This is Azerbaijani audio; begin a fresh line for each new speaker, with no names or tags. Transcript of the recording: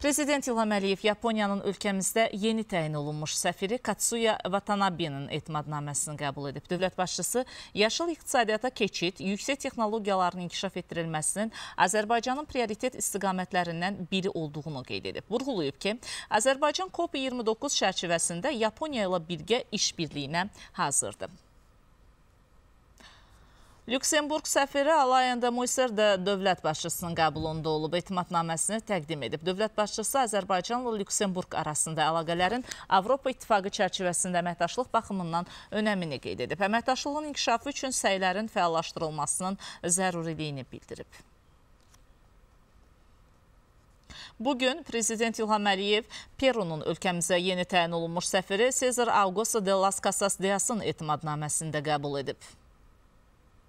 Prezident İlham Əliyev Yaponiyanın ölkəmizdə yeni təyin olunmuş səfiri Katsuya Vatanabe'nin etimadnaməsini qəbul edib. Dövlət başçısı yaşıl iqtisadiyyata keçid, yüksək texnologiyaların inkişaf etdirilməsinin Azərbaycanın prioritet istiqamətlərindən biri olduğunu qeyd edib. Vurğulayıb ki, Azərbaycan COP29 çərçivəsində Yaponiya ilə birgə işbirliyinə hazırdır. Lüksemburq səfiri Alayanda Muyser də dövlət başçısının qəbulunda olub, etimatnaməsini təqdim edib. Dövlət başçısı Azərbaycanla Lüksemburq arasında əlaqələrin Avropa İttifaqı çərçivəsində əməkdaşlıq baxımından önəmini qeyd edib. Əməkdaşlığın inkişafı üçün səylərin fəallaşdırılmasının zəruriliyini bildirib. Bugün Prezident İlham Əliyev Perunun ölkəmizə yeni təyin olunmuş səfiri Cezar Augusto de las Casas Dias'ın etimadnaməsində qəbul edib.